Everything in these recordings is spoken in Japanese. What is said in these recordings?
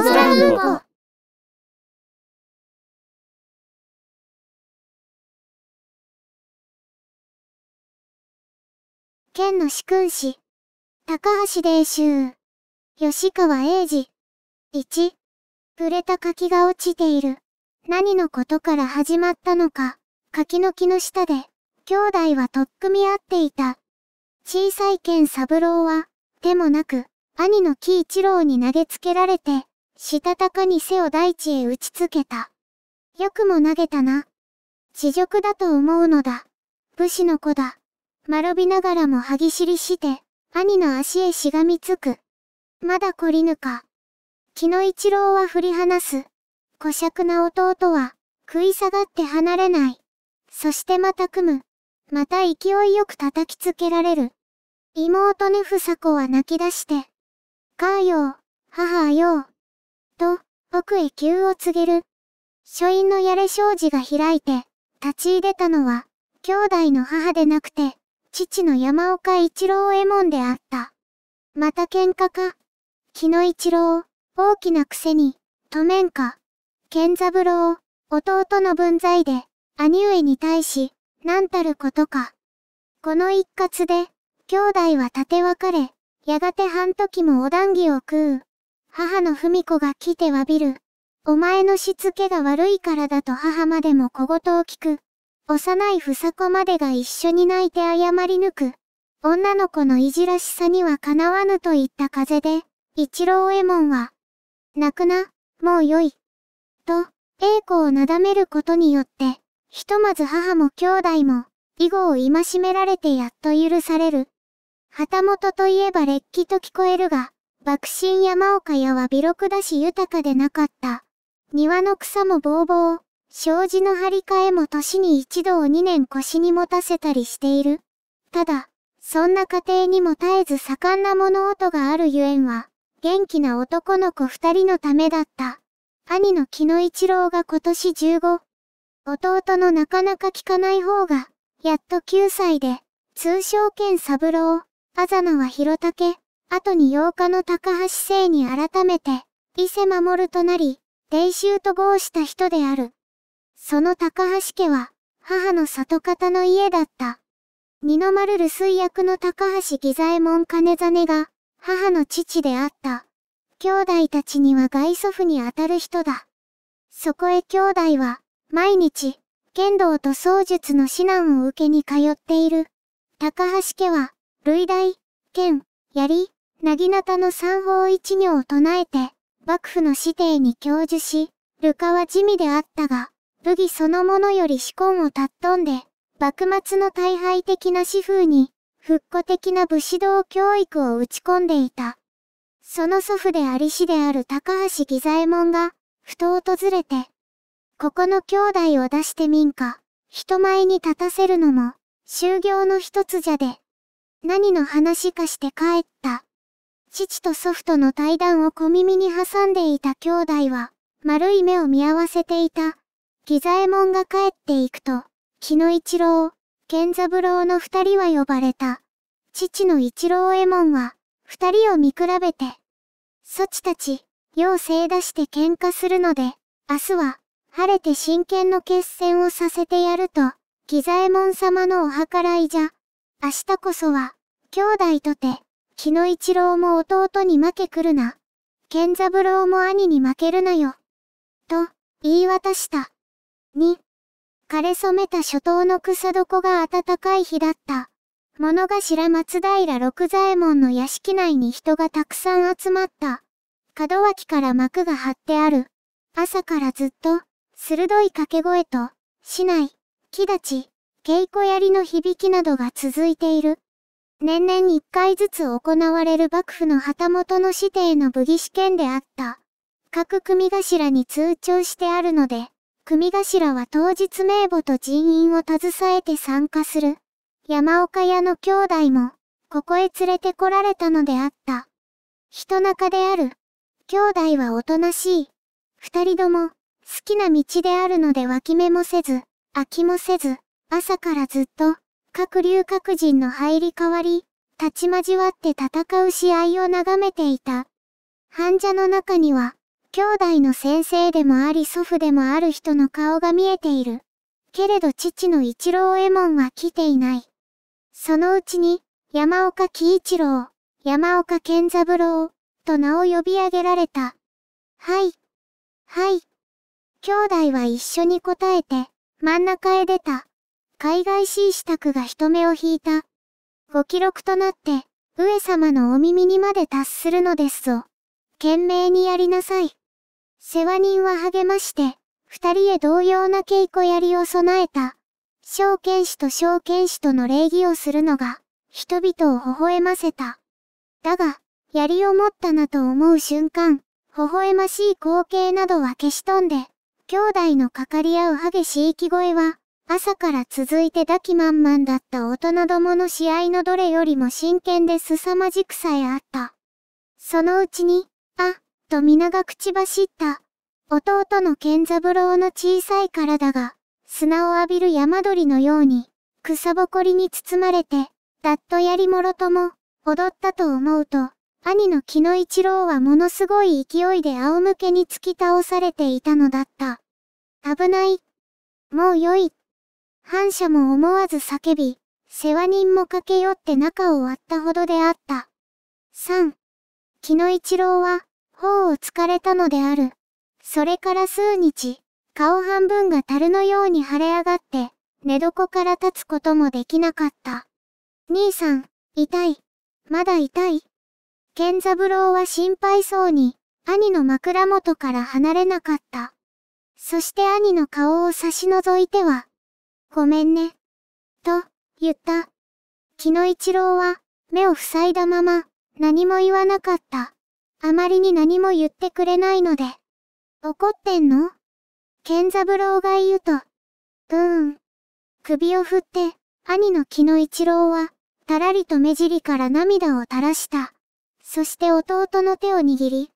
青空県の主君子。高橋伝修。吉川英治。1、触れた柿が落ちている。何のことから始まったのか。柿の木の下で、兄弟はとっくみ合っていた。小さい剣三郎は、手もなく、兄の木一郎に投げつけられて、したたかに背を大地へ打ちつけた。よくも投げたな。地辱だと思うのだ。武士の子だ。丸びながらも歯ぎしりして、兄の足へしがみつく。まだ懲りぬか。木の一郎は振り離す。小尺な弟は、食い下がって離れない。そしてまた組む。また勢いよく叩きつけられる。妹ねふさこは泣き出して。母よ、母よ。と、奥へ急を告げる。書院のやれ障子が開いて、立ち入れたのは、兄弟の母でなくて、父の山岡一郎右衛門であった。また喧嘩か。木野一郎、大きなくせに、止めんか。健三郎、弟の分際で、兄上に対し、何たることか。この一括で、兄弟は立て分かれ、やがて半時もお談義を食う。母の文子が来て詫びる。お前のしつけが悪いからだと母までも小言を聞く。幼い房子までが一緒に泣いて謝り抜く。女の子のいじらしさにはかなわぬといった風で、一郎右衛門は、泣くな、もうよい。と、栄子をなだめることによって、ひとまず母も兄弟も、以後を戒められてやっと許される。旗本といえば劣気と聞こえるが、爆心山岡屋は微力だし豊かでなかった。庭の草もぼうぼう、障子の張り替えも年に一度を二年腰に持たせたりしている。ただ、そんな家庭にも絶えず盛んな物音があるゆえんは、元気な男の子二人のためだった。兄の木の一郎が今年15。弟のなかなか聞かない方が、やっと9歳で、通称兼三郎、あざなは広竹。あとに8日の高橋聖に改めて、伊勢守となり、霊衆と合した人である。その高橋家は、母の里方の家だった。二の丸留水役の高橋義左衛門金真が、母の父であった。兄弟たちには外祖父にあたる人だ。そこへ兄弟は、毎日、剣道と僧術の指南を受けに通っている。高橋家は、類大、剣、槍、なぎなたの三法一行を唱えて、幕府の指定に教授し、ルカは地味であったが、武義そのものより資根をっ飛んで、幕末の大敗的な私風に、復古的な武士道教育を打ち込んでいた。その祖父であり師である高橋義左衛門が、ふと訪れて、ここの兄弟を出して民家、人前に立たせるのも、修行の一つじゃで、何の話かして帰った。父と祖父との対談を小耳に挟んでいた兄弟は、丸い目を見合わせていた。ギザエモンが帰っていくと、木野一郎、健三郎の二人は呼ばれた。父の一郎エモンは、二人を見比べて、そちたち、妖精出して喧嘩するので、明日は、晴れて真剣の決戦をさせてやると、ギザエモン様のお計らいじゃ。明日こそは、兄弟とて、木野一郎も弟に負けくるな。健三郎も兄に負けるなよ。と、言い渡した。に、枯れ染めた初冬の草床が暖かい日だった。物頭松平六左衛門の屋敷内に人がたくさん集まった。門脇から幕が張ってある。朝からずっと、鋭い掛け声と、市内、木立ち、稽古槍の響きなどが続いている。年々一回ずつ行われる幕府の旗本の指定の武技試験であった。各組頭に通帳してあるので、組頭は当日名簿と人員を携えて参加する。山岡屋の兄弟も、ここへ連れてこられたのであった。人中である。兄弟はおとなしい。二人とも、好きな道であるので脇目もせず、飽きもせず、朝からずっと、各留角人の入り代わり、立ち交わって戦う試合を眺めていた。患者の中には、兄弟の先生でもあり祖父でもある人の顔が見えている。けれど父の一郎右衛門は来ていない。そのうちに、山岡喜一郎、山岡健三郎、と名を呼び上げられた。はい。はい。兄弟は一緒に答えて、真ん中へ出た。海外支支度が人目を引いた。ご記録となって、上様のお耳にまで達するのですぞ。懸命にやりなさい。世話人は励まして、二人へ同様な稽古槍を備えた。証券師と証券師との礼儀をするのが、人々を微笑ませた。だが、槍を持ったなと思う瞬間、微笑ましい光景などは消し飛んで、兄弟のかかり合う激しい息声は、朝から続いて抱き満々だった大人どもの試合のどれよりも真剣で凄まじくさえあった。そのうちに、あ、と皆が口走った。弟の健三郎の小さい体が、砂を浴びる山鳥のように、草ぼこりに包まれて、だっとやりもろとも、踊ったと思うと、兄の木の一郎はものすごい勢いで仰向けに突き倒されていたのだった。危ない。もう良い。反射も思わず叫び、世話人も駆け寄って中を割ったほどであった。3. 木の一郎は、頬を突かれたのである。それから数日、顔半分が樽のように腫れ上がって、寝床から立つこともできなかった。兄さん、痛い。まだ痛い健三郎は心配そうに、兄の枕元から離れなかった。そして兄の顔を差し覗いては、ごめんね。と、言った。木の一郎は、目を塞いだまま、何も言わなかった。あまりに何も言ってくれないので。怒ってんの健三郎が言うと。うーん。首を振って、兄の木の一郎は、たらりと目尻から涙を垂らした。そして弟の手を握り。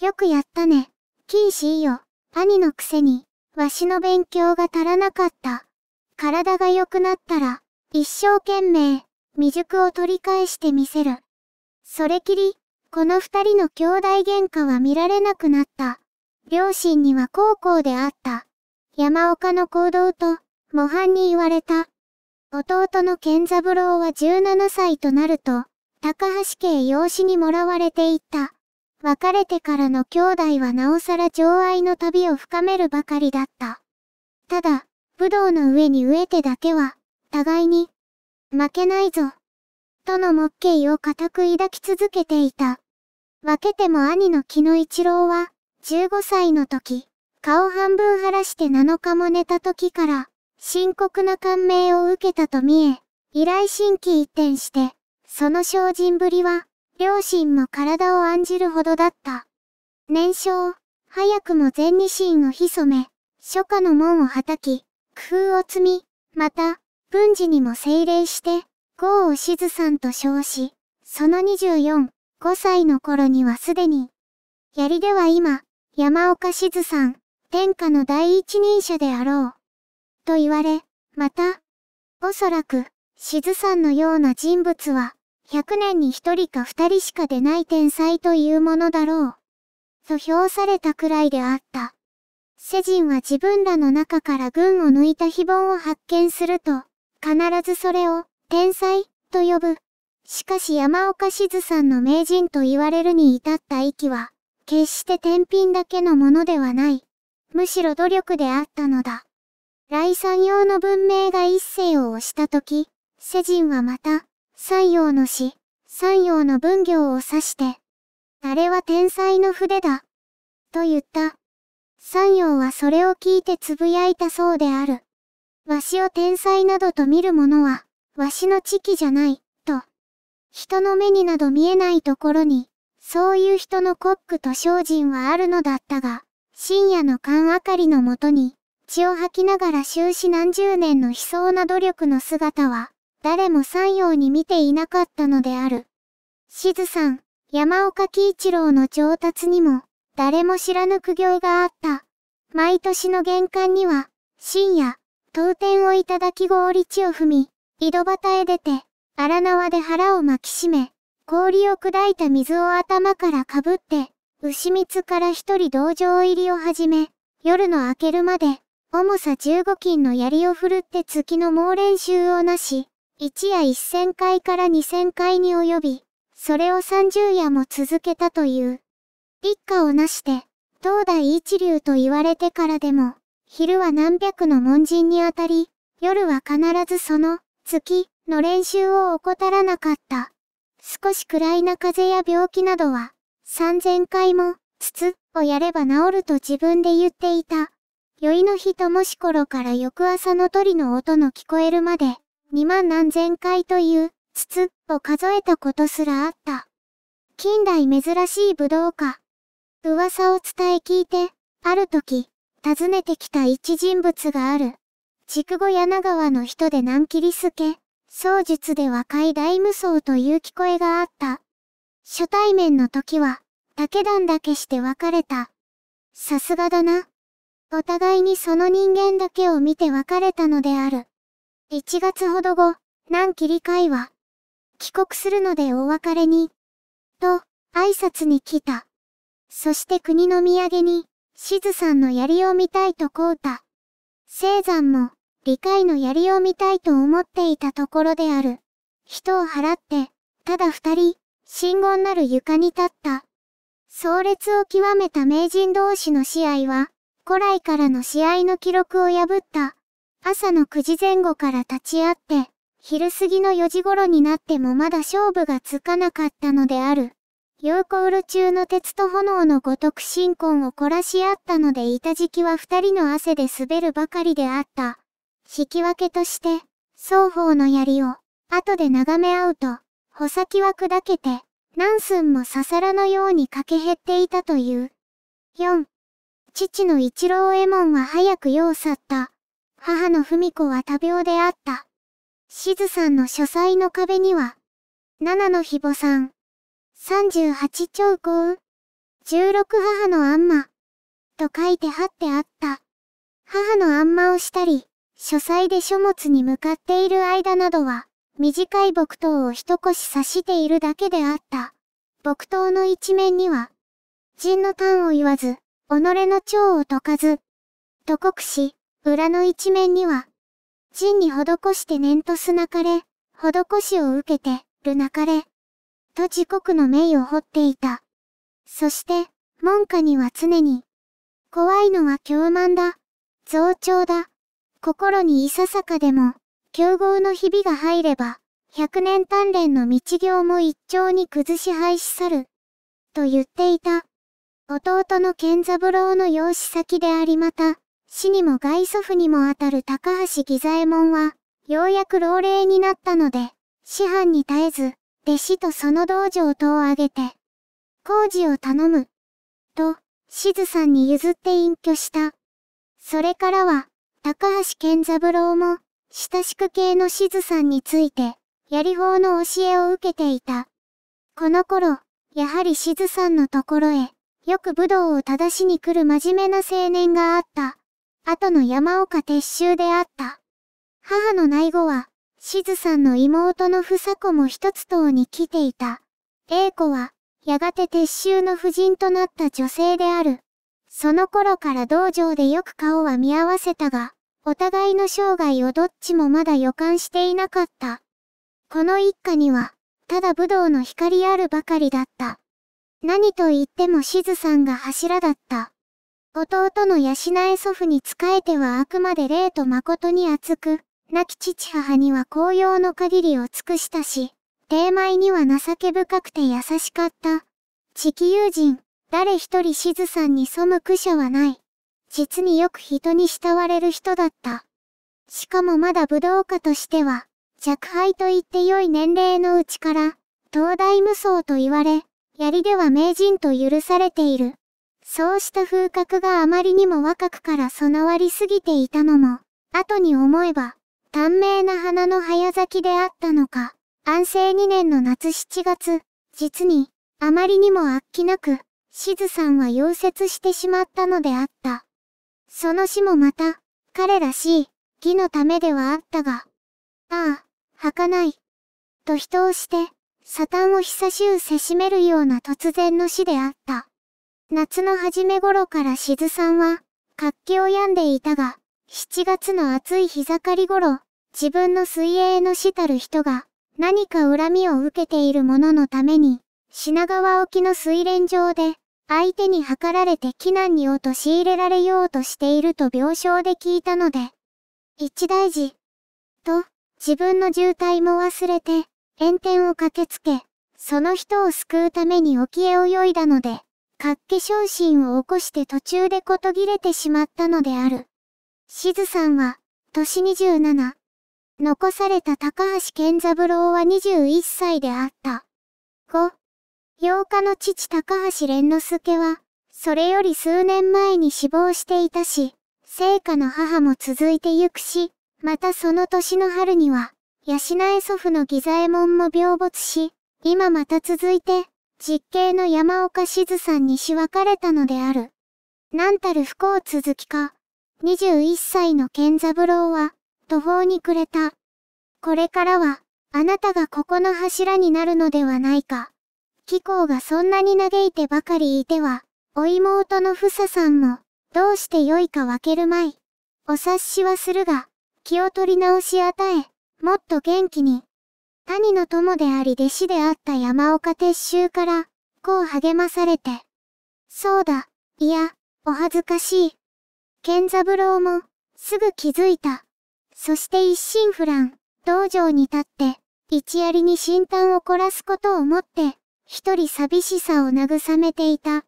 よくやったね。金ーいよ。兄のくせに、わしの勉強が足らなかった。体が良くなったら、一生懸命、未熟を取り返してみせる。それきり、この二人の兄弟喧嘩は見られなくなった。両親には高校であった。山岡の行動と、模範に言われた。弟の健三郎は17歳となると、高橋家へ養子にもらわれていった。別れてからの兄弟はなおさら情愛の旅を深めるばかりだった。ただ、武道の上に飢えてだけは、互いに、負けないぞ、との目敬を固く抱き続けていた。分けても兄の木の一郎は、15歳の時、顔半分晴らして7日も寝た時から、深刻な感銘を受けたと見え、依頼心機一転して、その精進ぶりは、両親も体を案じるほどだった。年少、早くも全二心を潜め、初夏の門を叩き、工夫を積み、また、文治にも精霊して、豪を静さんと称し、その24、5歳の頃にはすでに、槍では今、山岡静さん、天下の第一人者であろう。と言われ、また、おそらく、静さんのような人物は、100年に1人か2人しか出ない天才というものだろう。と評されたくらいであった。世人は自分らの中から群を抜いた非凡を発見すると、必ずそれを、天才、と呼ぶ。しかし山岡静さんの名人と言われるに至った息は、決して天品だけのものではない。むしろ努力であったのだ。来山用の文明が一世を押したとき、世人はまた、山陽の詩、山陽の文行を指して、あれは天才の筆だ。と言った。三陽はそれを聞いてつぶやいたそうである。わしを天才などと見る者は、わしの知己じゃない、と。人の目になど見えないところに、そういう人のコックと精進はあるのだったが、深夜の勘明かりのもとに、血を吐きながら終始何十年の悲壮な努力の姿は、誰も三陽に見ていなかったのである。静さん、山岡喜一郎の上達にも、誰も知らぬ苦行があった。毎年の玄関には、深夜、当店をいただき氷地を踏み、井戸端へ出て、荒縄で腹を巻きしめ、氷を砕いた水を頭からかぶって、牛蜜から一人道場入りを始め、夜の明けるまで、重さ15金の槍を振るって月の猛練習をなし、一夜1000回から2000回に及び、それを30夜も続けたという。一家をなして、東大一流と言われてからでも、昼は何百の門人にあたり、夜は必ずその、月、の練習を怠らなかった。少し暗いな風邪や病気などは、3000回も、筒をやれば治ると自分で言っていた。宵の日ともし頃から翌朝の鳥の音の聞こえるまで、2万何千回という、筒を数えたことすらあった。近代珍しい武道家、噂を伝え聞いて、ある時、訪ねてきた一人物がある。筑後柳川の人で南霧助、僧術で若い大無双という聞こえがあった。初対面の時は、武団だけして別れた。さすがだな。お互いにその人間だけを見て別れたのである。一月ほど後、南霧会は、帰国するのでお別れに、と、挨拶に来た。そして国の土産に、しずさんの槍を見たいとこうた。青山も、理解の槍を見たいと思っていたところである。人を払って、ただ二人、信号なる床に立った。壮烈を極めた名人同士の試合は、古来からの試合の記録を破った。朝の9時前後から立ち会って、昼過ぎの4時頃になってもまだ勝負がつかなかったのである。溶鉱路中の鉄と炎のごとく新婚を凝らし合ったので板敷きは二人の汗で滑るばかりであった。引き分けとして、双方の槍を、後で眺め合うと、穂先は砕けて、何寸もささらのように駆け減っていたという。4. 父の一郎右衛門は早く世を去った。母の文子は多病であった。しずさんの書斎の壁には、七のひぼさん、38兆公、16母のあんま、と書いて貼ってあった。母のあんまをしたり、書斎で書物に向かっている間などは、短い木刀を一腰刺しているだけであった。木刀の一面には、人の単を言わず、己の長を解かず、と告し、裏の一面には、人に施して念とすなかれ、施しを受けて、るなかれ。と自国の名を掘っていた。そして、門下には常に、怖いのは凶慢だ、増長だ、心にいささかでも、競合の日々が入れば、百年鍛錬の道行も一丁に崩し廃止さる、と言っていた。弟の健三郎の養子先でありまた、死にも外祖父にもあたる高橋義左衛門は、ようやく老齢になったので、師範に絶えず、弟子とその道場とを挙げて、工事を頼む、と、しずさんに譲って隠居した。それからは、高橋健三郎も、親しく系のしずさんについて、やり方の教えを受けていた。この頃、やはりしずさんのところへ、よく武道を正しに来る真面目な青年があった。後の山岡鉄舟であった。母の内後は、しずさんの妹の房子も一つ島に来ていた。A 子は、やがて撤収の婦人となった女性である。その頃から道場でよく顔は見合わせたが、お互いの生涯をどっちもまだ予感していなかった。この一家には、ただ武道の光あるばかりだった。何と言ってもしずさんが柱だった。弟の養え祖父に仕えてはあくまで霊と誠に厚く、亡き父母には紅葉の限りを尽くしたし、霊米には情け深くて優しかった。地球友人、誰一人静さんに背苦者はない。実によく人に慕われる人だった。しかもまだ武道家としては、若輩と言って良い年齢のうちから、東大無双と言われ、槍では名人と許されている。そうした風格があまりにも若くから備わりすぎていたのも、後に思えば、短命な花の早咲きであったのか、安政2年の夏7月、実に、あまりにもあっきなく、しずさんは溶接してしまったのであった。その死もまた、彼らしい、義のためではあったが、ああ、儚い。と人をして、サタンを久しゅうせしめるような突然の死であった。夏の初め頃からしずさんは、活気を病んでいたが、7月の暑い日盛り頃、自分の水泳の死たる人が、何か恨みを受けている者のために、品川沖の水蓮場で、相手に図られて避難に陥れられようとしていると病床で聞いたので、一大事、と、自分の渋滞も忘れて、炎天を駆けつけ、その人を救うために沖へ泳いだので、活気昇進を起こして途中でこと切れてしまったのである。しずさんは、年27。残された高橋健三郎は21歳であった。5、8日の父高橋蓮之助は、それより数年前に死亡していたし、聖火の母も続いてゆくし、またその年の春には、養え祖父の義左衛門も病没し、今また続いて、実刑の山岡静さんにし別れたのである。なんたる不幸続きか、21歳の健三郎は、途方に暮れた。これからは、あなたがここの柱になるのではないか。貴公がそんなに嘆いてばかりいては、お妹のふささんも、どうしてよいか分けるまい。お察しはするが、気を取り直し与え、もっと元気に。谷の友であり弟子であった山岡鉄舟から、こう励まされて。そうだ、いや、お恥ずかしい。健三郎も、すぐ気づいた。そして一心不乱、道場に立って、一槍に新炭を凝らすことを思って、一人寂しさを慰めていた。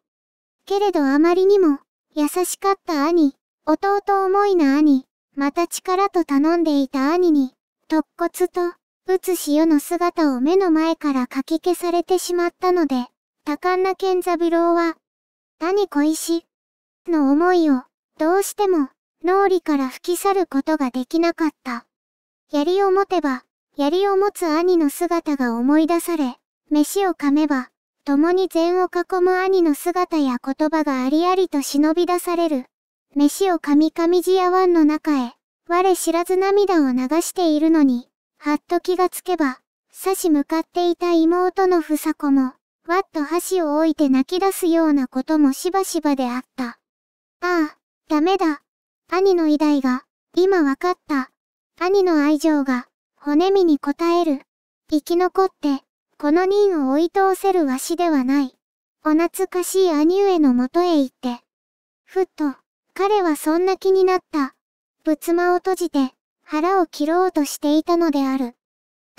けれどあまりにも、優しかった兄、弟思いな兄、また力と頼んでいた兄に、突骨と、打つよの姿を目の前からかき消されてしまったので、多感な健三郎は、谷小石、の思いを、どうしても、脳裏から吹き去ることができなかった。槍を持てば、槍を持つ兄の姿が思い出され、飯を噛めば、共に禅を囲む兄の姿や言葉がありありと忍び出される。飯を噛み噛みじや湾の中へ、我知らず涙を流しているのに、はっと気がつけば、差し向かっていた妹のふさ子も、わっと箸を置いて泣き出すようなこともしばしばであった。ああ、ダメだ。兄の偉大が、今わかった。兄の愛情が、骨身に応える。生き残って、この任を追い通せるわしではない。お懐かしい兄上のもとへ行って。ふっと、彼はそんな気になった。仏間を閉じて、腹を切ろうとしていたのである。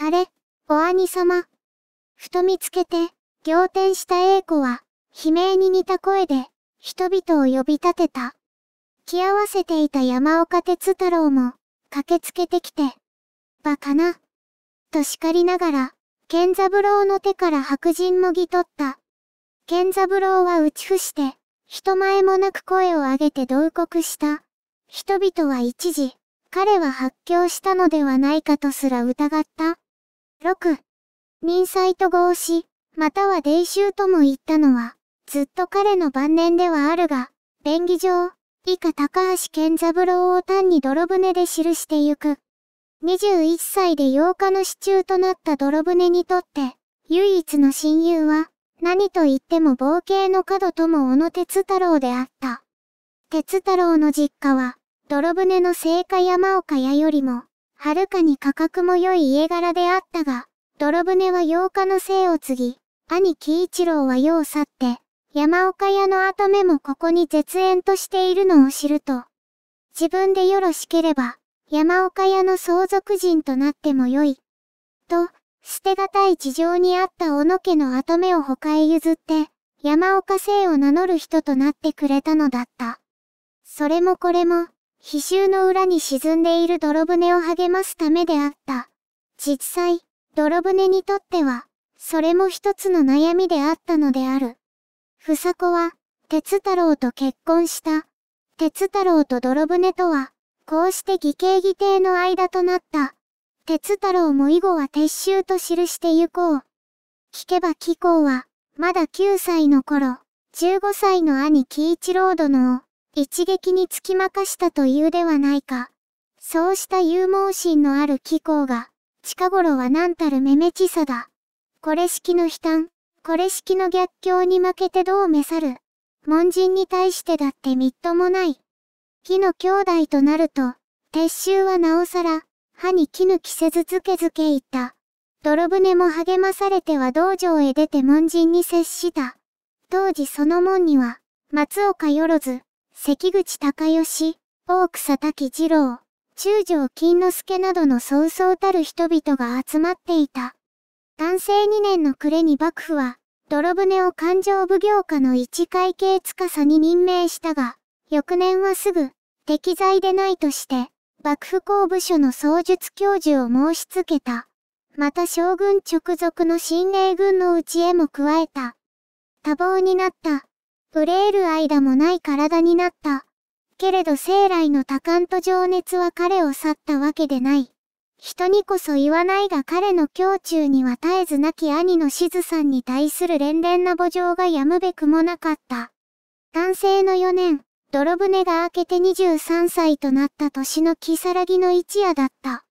あれ、お兄様。ふと見つけて、仰天した英子は、悲鳴に似た声で、人々を呼び立てた。き合わせていた山岡哲太郎も、駆けつけてきて、バカな、と叱りながら、健三郎の手から白人もぎ取った。健三郎は打ち伏して、人前もなく声を上げて同国した。人々は一時、彼は発狂したのではないかとすら疑った。6、人災と合詞、または伝習とも言ったのは、ずっと彼の晩年ではあるが、便宜上、以下高橋健三郎を単に泥船で記してゆく。21歳で8日の支柱となった泥船にとって、唯一の親友は、何と言っても冒険の角とも小野哲太郎であった。哲太郎の実家は、泥船の聖火山岡屋よりも、はるかに価格も良い家柄であったが、泥船は8日の生を継ぎ、兄貴一郎は世を去って、山岡屋の跡目もここに絶縁としているのを知ると、自分でよろしければ、山岡屋の相続人となってもよい。と、捨てがたい事情にあった小野家の跡目を他へ譲って、山岡姓を名乗る人となってくれたのだった。それもこれも、秘襲の裏に沈んでいる泥船を励ますためであった。実際、泥船にとっては、それも一つの悩みであったのである。房子は、鉄太郎と結婚した。鉄太郎と泥船とは、こうして義兄義弟の間となった。鉄太郎も以後は撤収と記してゆこう。聞けば貴公は、まだ9歳の頃、15歳の兄喜一郎殿を、一撃につきまかしたというではないか。そうした勇猛心のある貴公が、近頃は何たるめめちさだ。これ式の悲嘆、これ式の逆境に負けてどう召さる。門人に対してだってみっともない。木の兄弟となると、鉄収はなおさら、歯に気抜きせずずけずけいった。泥船も励まされては道場へ出て門人に接した。当時その門には、松岡よろず、関口隆義、大草滝二郎、中条金之助などのそうそうたる人々が集まっていた。男性2年の暮れに幕府は、泥船を勘定奉行下の一会計司に任命したが、翌年はすぐ、適材でないとして、幕府公部署の創術教授を申し付けた。また将軍直属の新霊軍のうちへも加えた。多忙になった。憂える間もない体になった。けれど生来の多感と情熱は彼を去ったわけでない。人にこそ言わないが彼の胸中には絶えずなき兄のしずさんに対する連々な慕情がやむべくもなかった。男性の4年、泥船が明けて23歳となった年の木更木の一夜だった。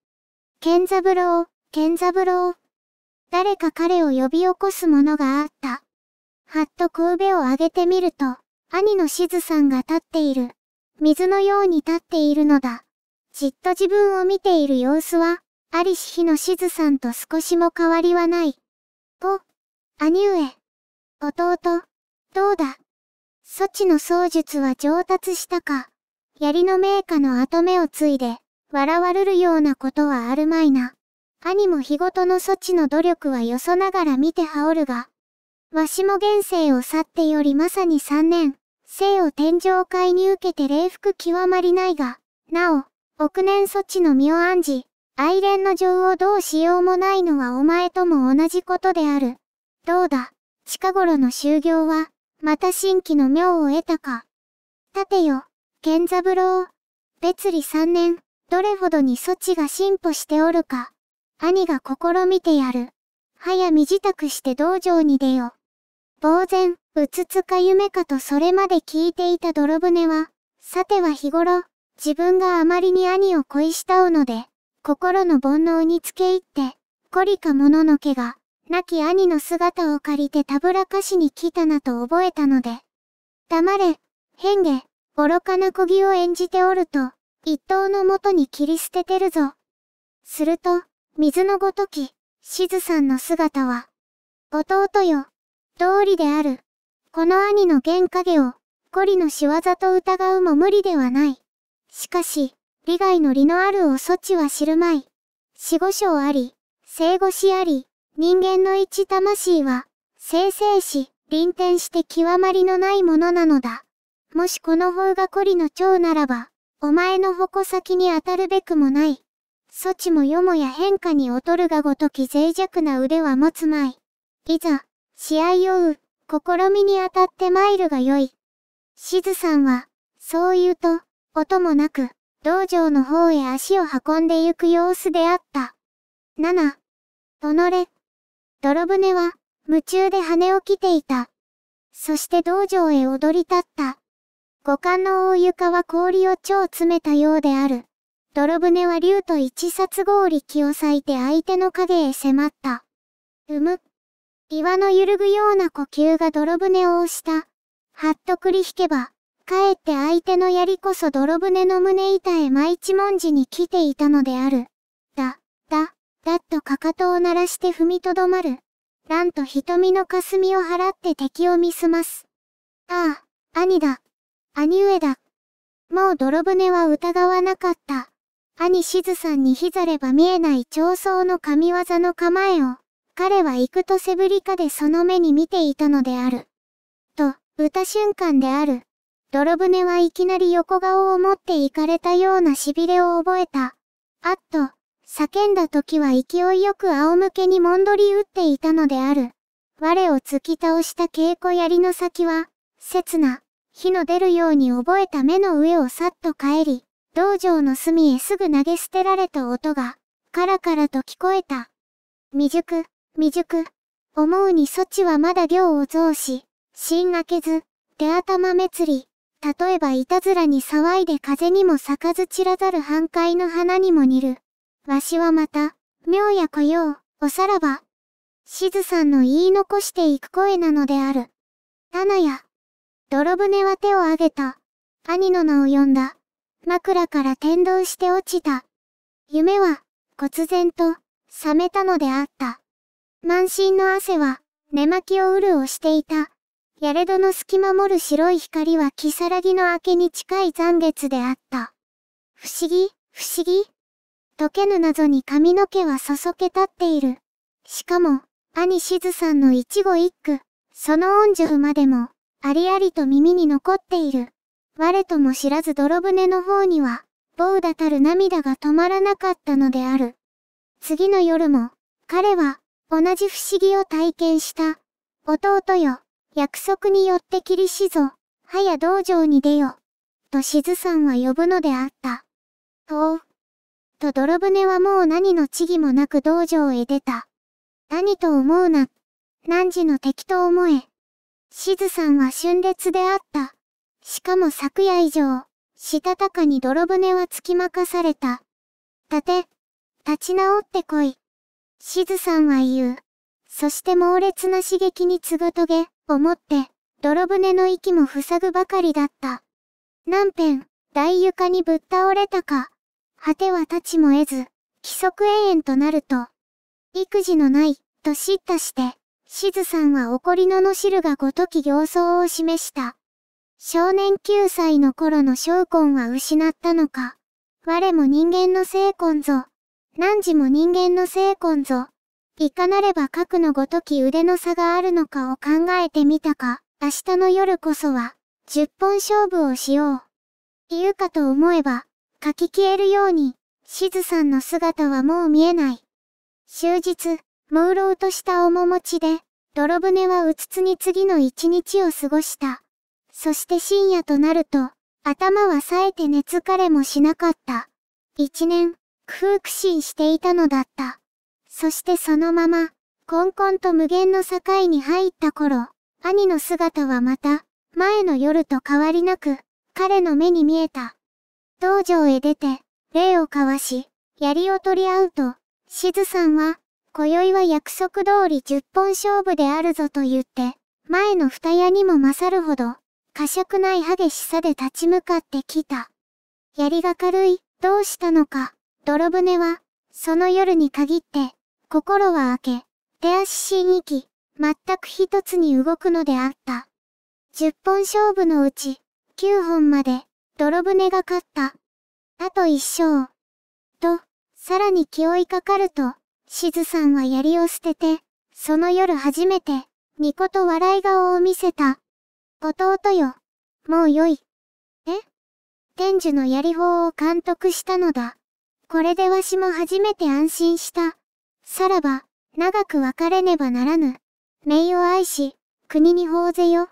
健三郎、健三郎。誰か彼を呼び起こすものがあった。はっと小腕を上げてみると、兄のしずさんが立っている。水のように立っているのだ。じっと自分を見ている様子は、ありし日のしずさんと少しも変わりはない。と、兄上、弟、どうだ。そちの槍術は上達したか。槍の名家の跡目を継いで、笑われるようなことはあるまいな。兄も日ごとの措置の努力はよそながら見て羽織るが、わしも現世を去ってよりまさに3年、生を天上界に受けて礼服極まりないが、なお、億年措置の身を案じ、愛恋の情をどうしようもないのはお前とも同じことである。どうだ、近頃の修行は、また新規の妙を得たか。立てよ、健三郎。別離三年、どれほどに措置が進歩しておるか。兄が試みてやる。早身支度して道場に出よ。呆然、うつつか夢かとそれまで聞いていた泥船は、さては日頃、自分があまりに兄を恋したうので、心の煩悩につけ入って、コリカ者の毛が、亡き兄の姿を借りてたぶらかしに来たなと覚えたので、黙れ、変化、愚かな小木を演じておると、一刀のもとに切り捨ててるぞ。すると、水のごとき、しずさんの姿は、弟よ、道理である。この兄の原影を、コリの仕業と疑うも無理ではない。しかし、利害の利のあるお措置は知るまい。死後章あり、生後死あり、人間の一魂は、生成し、臨転して極まりのないものなのだ。もしこの方が古りの長ならば、お前の矛先に当たるべくもない。措置もよもや変化に劣るがごとき脆弱な腕は持つまい。いざ、試合をう、試みに当たって参るがよい。しずさんは、そう言うと、音もなく、道場の方へ足を運んでゆく様子であった。7、己、泥船は、夢中で羽を着ていた。そして道場へ踊り立った。五感の大床は氷を超詰めたようである。泥船は竜と一冊氷気を裂いて相手の影へ迫った。うむ。岩の揺るぐような呼吸が泥船を押した。はっとくり引けば、かえって相手の槍こそ泥船の胸板へ舞一文字に来ていたのである。だ、だ、だっとかかとを鳴らして踏みとどまる。なんと瞳の霞を払って敵を見すます。ああ、兄だ。兄上だ。もう泥船は疑わなかった。兄静さんに膝ざれば見えない長僧の神業の構えを、彼は行くと背振りかでその目に見ていたのである。と、歌瞬間である。泥船はいきなり横顔を持って行かれたような痺れを覚えた。あっと、叫んだ時は勢いよく仰向けにもんどり打っていたのである。我を突き倒した稽古槍の先は、刹那、火の出るように覚えた目の上をさっと帰り、道場の隅へすぐ投げ捨てられた音が、カラカラと聞こえた。未熟、未熟。思うに措置はまだ行を増し、心がけず、手頭めつり。例えばいたずらに騒いで風にも咲かず散らざる半壊の花にも似る。わしはまた、妙や来よう、おさらば。しずさんの言い残していく声なのである。花や。泥船は手を挙げた。兄の名を呼んだ。枕から転動して落ちた。夢は、忽然と、覚めたのであった。満身の汗は、寝巻きをうるをしていた。やれどの隙間もる白い光は木更木の明けに近い残月であった。不思議、不思議。溶けぬ謎に髪の毛はそそけ立っている。しかも、兄静さんの一語一句、その音熟までも、ありありと耳に残っている。我とも知らず泥船の方には、棒だたる涙が止まらなかったのである。次の夜も、彼は、同じ不思議を体験した。弟よ。約束によって切りしぞ、はや道場に出よ。としずさんは呼ぶのであった。おう。と泥船はもう何の地義もなく道場へ出た。何と思うな。何時の敵と思え。しずさんは春烈であった。しかも昨夜以上、したたかに泥船は突きまかされた。立て、立ち直ってこい。しずさんは言う。そして猛烈な刺激につぐとげ、思って、泥船の息も塞ぐばかりだった。何遍、大床にぶっ倒れたか、果ては立ちも得ず、規則永遠となると、育児のない、と叱咤して、しずさんは怒りののしるがごとき行走を示した。少年9歳の頃の将根は失ったのか。我も人間の精魂ぞ。何時も人間の精魂ぞ。いかなれば核のごとき腕の差があるのかを考えてみたか、明日の夜こそは、十本勝負をしよう。言うかと思えば、書き消えるように、しずさんの姿はもう見えない。終日、朦朧とした面持ちで、泥船はうつつに次の一日を過ごした。そして深夜となると、頭は冴えて寝疲れもしなかった。一年、工夫苦心していたのだった。そしてそのまま、コンコンと無限の境に入った頃、兄の姿はまた、前の夜と変わりなく、彼の目に見えた。道場へ出て、礼を交わし、槍を取り合うと、しずさんは、今宵は約束通り10本勝負であるぞと言って、前の二屋にも勝るほど、過食ない激しさで立ち向かってきた。槍が軽い、どうしたのか、泥船は、その夜に限って、心は明け、手足し2機、全く一つに動くのであった。10本勝負のうち、9本まで、泥船が勝った。あと一勝。と、さらに気負いかかると、しずさんは槍を捨てて、その夜初めて、ニコと笑い顔を見せた。弟よ。もうよい。え天寿の槍法を監督したのだ。これでわしも初めて安心した。さらば、長く別れねばならぬ。名を愛し、国に法ぜよ。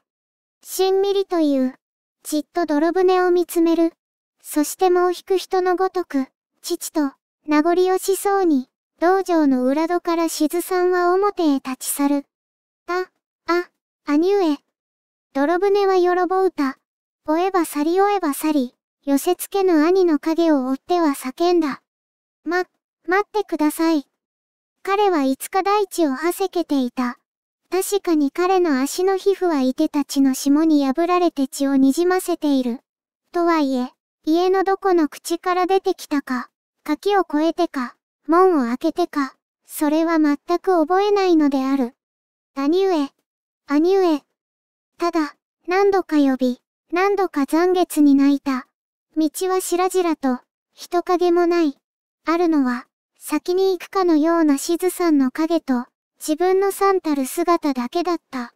しんみりという、じっと泥船を見つめる。そしてもう引く人のごとく、父と、名残惜しそうに、道場の裏戸から静さんは表へ立ち去る。あ、あ、兄上。泥船は喜ぶぼうた。追えば去り追えば去り、寄せつけぬ兄の影を追っては叫んだ。ま、待ってください。彼はつ日大地をはせけていた。確かに彼の足の皮膚はいてたちの霜に破られて血をにじませている。とはいえ、家のどこの口から出てきたか、柿を越えてか、門を開けてか、それは全く覚えないのである。兄上、兄上。ただ、何度か呼び、何度か残月に泣いた。道はしらじらと、人影もない。あるのは、先に行くかのようなしずさんの影と、自分の三たる姿だけだった。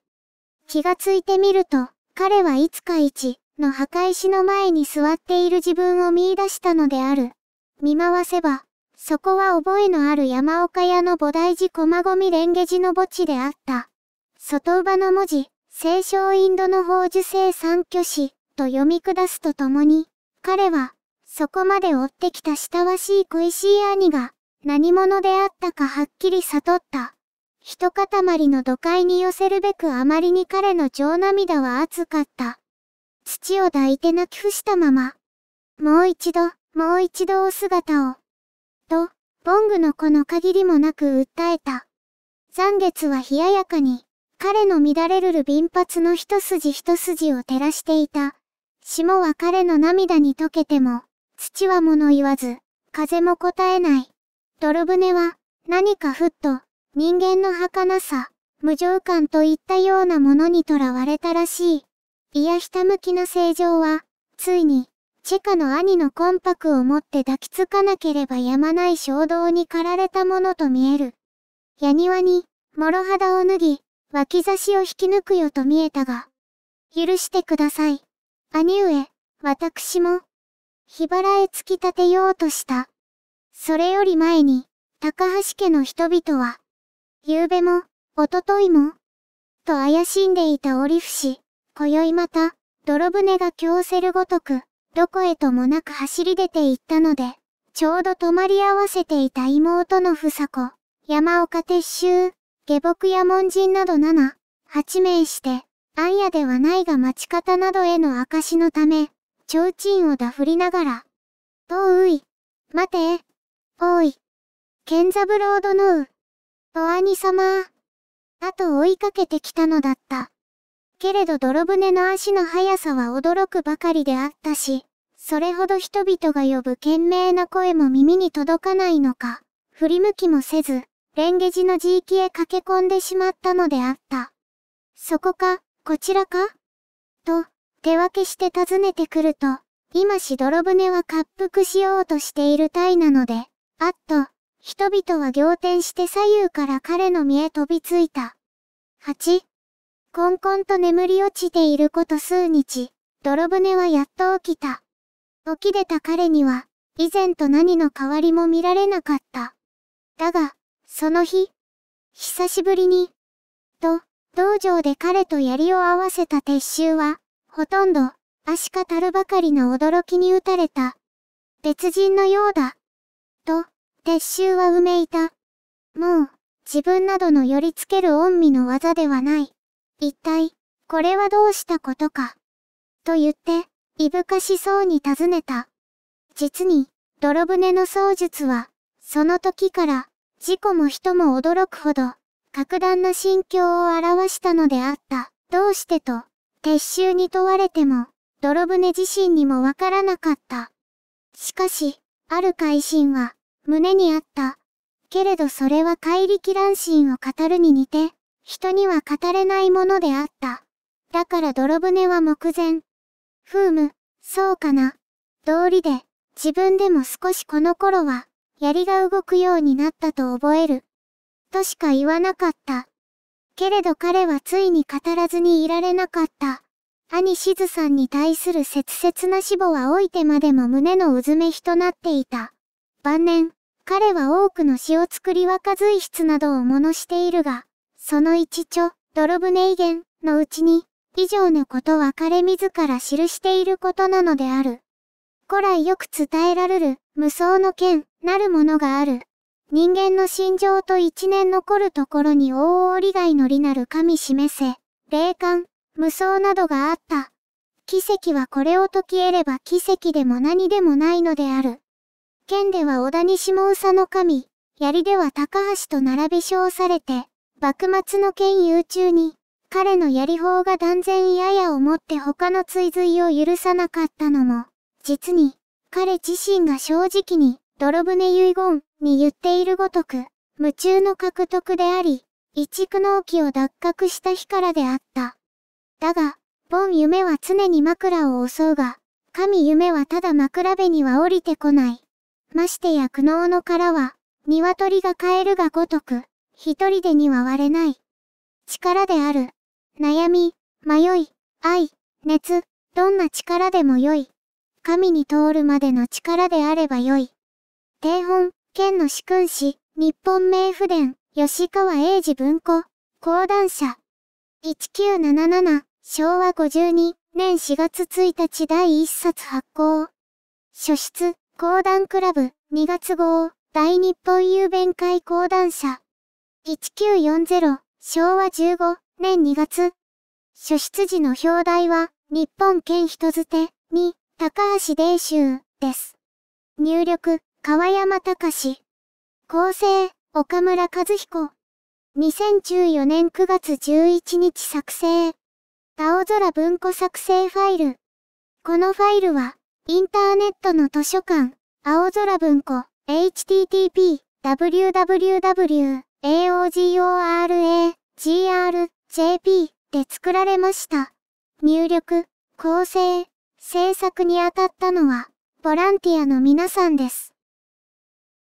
気がついてみると、彼はいつか一の墓石の前に座っている自分を見出したのである。見回せば、そこは覚えのある山岡屋の菩提寺駒込蓮華寺の墓地であった。外馬の文字、清少インドの宝珠聖三居士と読み下すとともに、彼は、そこまで追ってきた親しい恋しい兄が、何者であったかはっきり悟った。一塊の土塊に寄せるべくあまりに彼の情涙は熱かった。土を抱いて泣き伏したまま。もう一度、もう一度お姿を。と、ボングの子の限りもなく訴えた。残月は冷ややかに、彼の乱れるる貧髪の一筋一筋を照らしていた。霜は彼の涙に溶けても、土は物言わず、風も答えない。泥船は、何かふっと、人間の儚さ、無情感といったようなものにとらわれたらしい。いやひたむきな正常は、ついに、チェカの兄の魂魄を持って抱きつかなければやまない衝動に駆られたものと見える。矢庭に、諸肌を脱ぎ、脇差しを引き抜くよと見えたが、許してください。兄上、私も、日払え突き立てようとした。それより前に、高橋家の人々は、夕べも、おとといも、と怪しんでいた折伏、今宵また、泥船が強せるごとく、どこへともなく走り出て行ったので、ちょうど泊まり合わせていた妹の房子、山岡鉄舟、下僕や門人など七、八名して、暗夜ではないが町方などへの証のため、提灯をだふりながら、おうい、待て、おい。ケンザブロードヌう。お兄様。あと追いかけてきたのだった。けれど泥船の足の速さは驚くばかりであったし、それほど人々が呼ぶ懸命な声も耳に届かないのか、振り向きもせず、レンゲジの地域へ駆け込んでしまったのであった。そこか、こちらかと、手分けして尋ねてくると、今し泥船は滑覆しようとしている体なので、あっと、人々は仰天して左右から彼の身へ飛びついた。8、コンコンと眠り落ちていること数日、泥船はやっと起きた。起き出た彼には、以前と何の変わりも見られなかった。だが、その日、久しぶりに、と、道場で彼と槍を合わせた鉄襲は、ほとんど、足かたるばかりの驚きに打たれた。別人のようだ。撤収はうめいた。もう、自分などの寄りつける恩味の技ではない。一体、これはどうしたことか。と言って、いぶかしそうに尋ねた。実に、泥船の操術は、その時から、事故も人も驚くほど、格段な心境を表したのであった。どうしてと、撤収に問われても、泥船自身にもわからなかった。しかし、ある会心は、胸にあった。けれどそれは怪力乱心を語るに似て、人には語れないものであった。だから泥船は目前。ふうむ、そうかな。道理で、自分でも少しこの頃は、槍が動くようになったと覚える。としか言わなかった。けれど彼はついに語らずにいられなかった。兄しずさんに対する切々な死母は老いてまでも胸のうずめひとなっていた。晩年、彼は多くの詩を作り若随筆などを物しているが、その一著、泥船威厳のうちに、以上のことは彼自ら記していることなのである。古来よく伝えられる、無双の剣、なるものがある。人間の心情と一年残るところに大折外のりなる神示せ、霊感、無双などがあった。奇跡はこれを解き得れば奇跡でも何でもないのである。剣では小田に下佐の神、槍では高橋と並び称されて、幕末の剣優中に、彼の槍法が断然嫌やをもって他の追随を許さなかったのも、実に、彼自身が正直に、泥船遺言に言っているごとく、夢中の獲得であり、一区納期を脱却した日からであった。だが、ボン夢は常に枕を襲うが、神夢はただ枕辺には降りてこない。ましてや苦悩の殻は、鶏がカエルがごとく、一人でには割れない。力である。悩み、迷い、愛、熱、どんな力でもよい。神に通るまでの力であればよい。定本、県の主君子、日本名不伝、吉川英治文庫、講談社。1977、昭和52年4月1日第1冊発行。書出、講談クラブ2月号大日本郵便会講談社1940昭和15年2月初出時の表題は日本県人づてに高橋伝州です。入力川山隆構成岡村和彦2014年9月11日作成青空文庫作成ファイルこのファイルはインターネットの図書館、青空文庫、http, www.aogora.grjp で作られました。入力、構成、制作にあたったのは、ボランティアの皆さんです。